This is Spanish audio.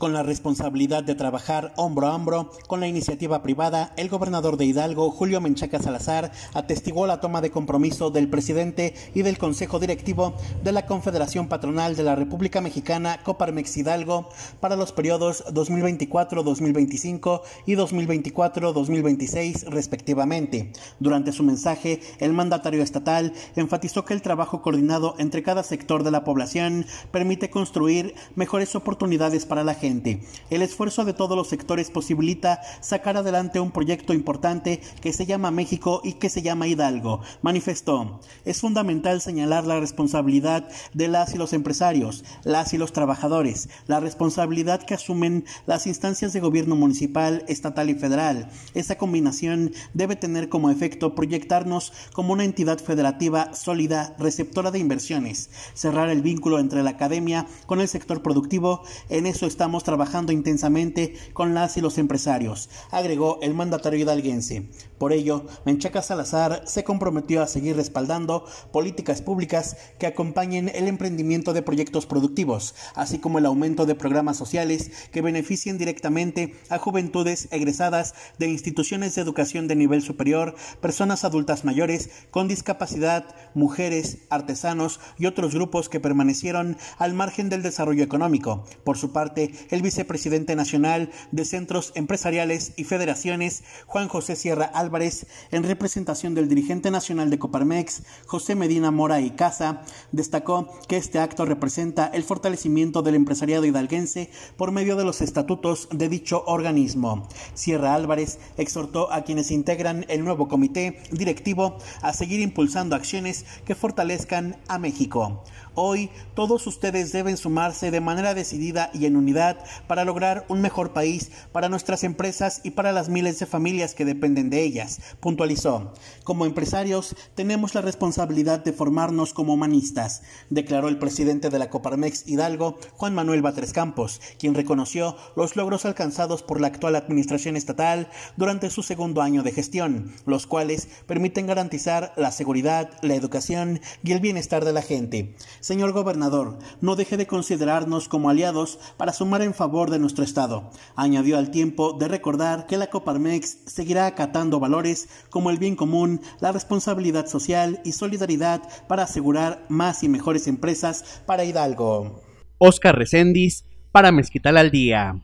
Con la responsabilidad de trabajar hombro a hombro con la iniciativa privada, el gobernador de Hidalgo, Julio Menchaca Salazar, atestiguó la toma de compromiso del presidente y del Consejo Directivo de la Confederación Patronal de la República Mexicana, Coparmex Hidalgo, para los periodos 2024-2025 y 2024-2026, respectivamente. Durante su mensaje, el mandatario estatal enfatizó que el trabajo coordinado entre cada sector de la población permite construir mejores oportunidades para la gente el esfuerzo de todos los sectores posibilita sacar adelante un proyecto importante que se llama México y que se llama Hidalgo. Manifestó, es fundamental señalar la responsabilidad de las y los empresarios, las y los trabajadores, la responsabilidad que asumen las instancias de gobierno municipal, estatal y federal. Esa combinación debe tener como efecto proyectarnos como una entidad federativa sólida, receptora de inversiones, cerrar el vínculo entre la academia con el sector productivo, en eso estamos trabajando intensamente con las y los empresarios, agregó el mandatario hidalguense. Por ello, Menchaca Salazar se comprometió a seguir respaldando políticas públicas que acompañen el emprendimiento de proyectos productivos, así como el aumento de programas sociales que beneficien directamente a juventudes egresadas de instituciones de educación de nivel superior, personas adultas mayores con discapacidad, mujeres, artesanos y otros grupos que permanecieron al margen del desarrollo económico. Por su parte, el vicepresidente nacional de Centros Empresariales y Federaciones, Juan José Sierra Álvarez, en representación del dirigente nacional de Coparmex, José Medina Mora y Casa, destacó que este acto representa el fortalecimiento del empresariado hidalguense por medio de los estatutos de dicho organismo. Sierra Álvarez exhortó a quienes integran el nuevo comité directivo a seguir impulsando acciones que fortalezcan a México. Hoy todos ustedes deben sumarse de manera decidida y en unidad para lograr un mejor país para nuestras empresas y para las miles de familias que dependen de ellas, puntualizó. Como empresarios, tenemos la responsabilidad de formarnos como humanistas, declaró el presidente de la Coparmex Hidalgo, Juan Manuel Batres Campos, quien reconoció los logros alcanzados por la actual administración estatal durante su segundo año de gestión, los cuales permiten garantizar la seguridad, la educación y el bienestar de la gente. Señor gobernador, no deje de considerarnos como aliados para sumar en favor de nuestro Estado. Añadió al tiempo de recordar que la Coparmex seguirá acatando valores como el bien común, la responsabilidad social y solidaridad para asegurar más y mejores empresas para Hidalgo. Oscar Recendis para Mezquital al Día.